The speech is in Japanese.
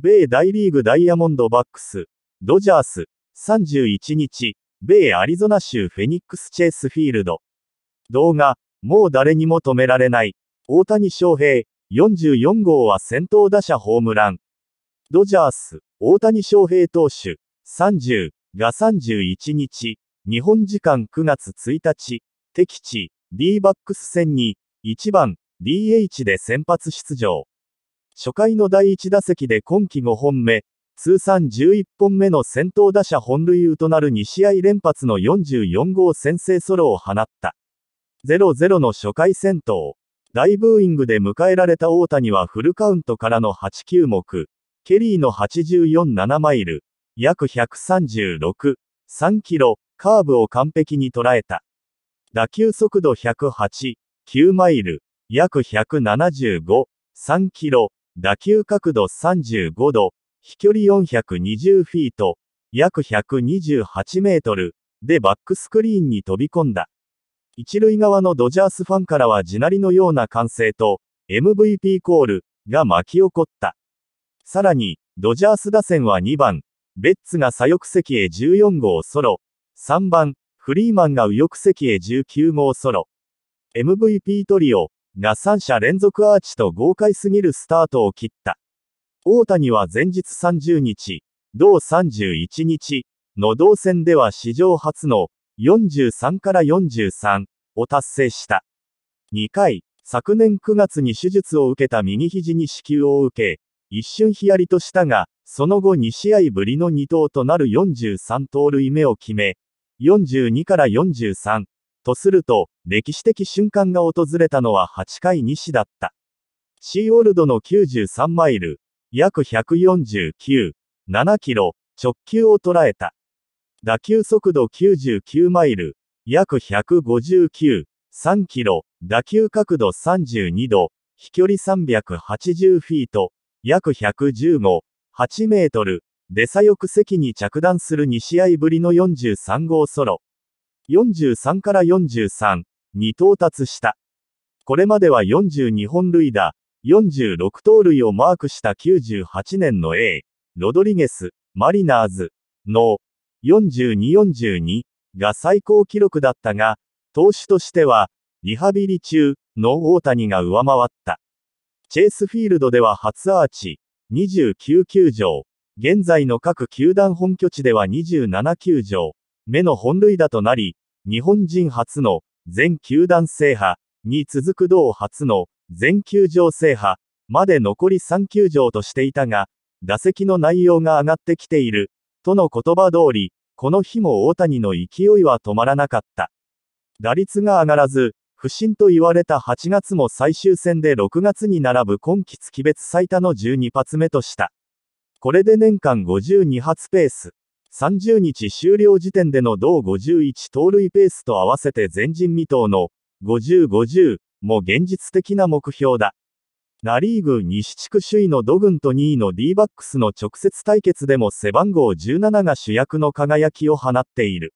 米大リーグダイヤモンドバックス、ドジャース、31日、米アリゾナ州フェニックスチェイスフィールド。動画、もう誰にも止められない。大谷翔平、44号は先頭打者ホームラン。ドジャース、大谷翔平投手、30が31日、日本時間9月1日、敵地、D バックス戦に、1番、DH で先発出場。初回の第1打席で今季5本目、通算11本目の先頭打者本塁打となる2試合連発の44号先制ソロを放った。0-0の初回戦闘。大ブーイングで迎えられた大谷はフルカウントからの8球目。ケリーの847マイル、約136、3キロ、カーブを完璧に捉えた。打球速度108、9マイル、約175、3キロ、打球角度35度、飛距離420フィート、約128メートル、でバックスクリーンに飛び込んだ。一塁側のドジャースファンからは地鳴りのような歓声と、MVP コールが巻き起こった。さらに、ドジャース打線は2番、ベッツが左翼席へ14号ソロ、3番、フリーマンが右翼席へ19号ソロ。MVP トリオ、が3者連続アーチと豪快すぎるスタートを切った。大谷は前日30日、同31日の同戦では史上初の43から43を達成した。2回、昨年9月に手術を受けた右肘に支給を受け、一瞬ヒヤリとしたが、その後2試合ぶりの2投となる43盗塁目を決め、42から43とすると、歴史的瞬間が訪れたのは8回西だった。シーオールドの93マイル、約149、7キロ、直球を捉えた。打球速度99マイル、約159、3キロ、打球角度32度、飛距離380フィート、約115、8メートル、出左翼席に着弾する2試合ぶりの43号ソロ。43から43に到達した。これまでは42本塁打、46盗塁をマークした98年の A、ロドリゲス、マリナーズの4242が最高記録だったが、投手としては、リハビリ中の大谷が上回った。チェイスフィールドでは初アーチ、29球場、現在の各球団本拠地では27球場、目の本塁打となり、日本人初の全球団制覇に続く同初の全球場制覇まで残り3球場としていたが、打席の内容が上がってきている、との言葉通り、この日も大谷の勢いは止まらなかった。打率が上がらず、不振と言われた8月も最終戦で6月に並ぶ今季月別最多の12発目とした。これで年間52発ペース。30日終了時点での同51盗塁ペースと合わせて前人未到の5050も現実的な目標だ。ナリーグ西地区首位のドグンと2位の D バックスの直接対決でも背番号17が主役の輝きを放っている。